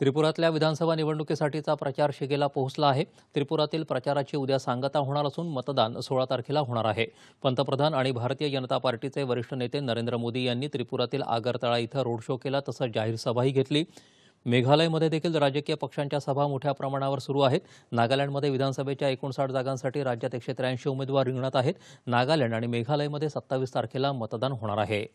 त्रिपुरातल्या विधानसभा निवडणुकीसाठीचा प्रचार शिगेला पोहोचला आहे त्रिपुरातील प्रचाराची उद्या सांगता होणार असून मतदान सोळा तारखेला होणार आहे पंतप्रधान आणि भारतीय जनता पार्टीचे वरिष्ठ नेते नरेंद्र मोदी यांनी त्रिपुरातील आगरतळा इथं रोड शो केला तसंच जाहीर सभाही घेतली मेघालयमध्ये देखील राजकीय पक्षांच्या सभा मोठ्या प्रमाणावर सुरू आहेत नागालँडमध्ये विधानसभेच्या एकोणसाठ जागांसाठी राज्यात एकशे त्र्याऐंशी उमेदवार रिंगणात आहेत नागालँड आणि मेघालयमध्ये सत्तावीस तारखेला मतदान होणार आहे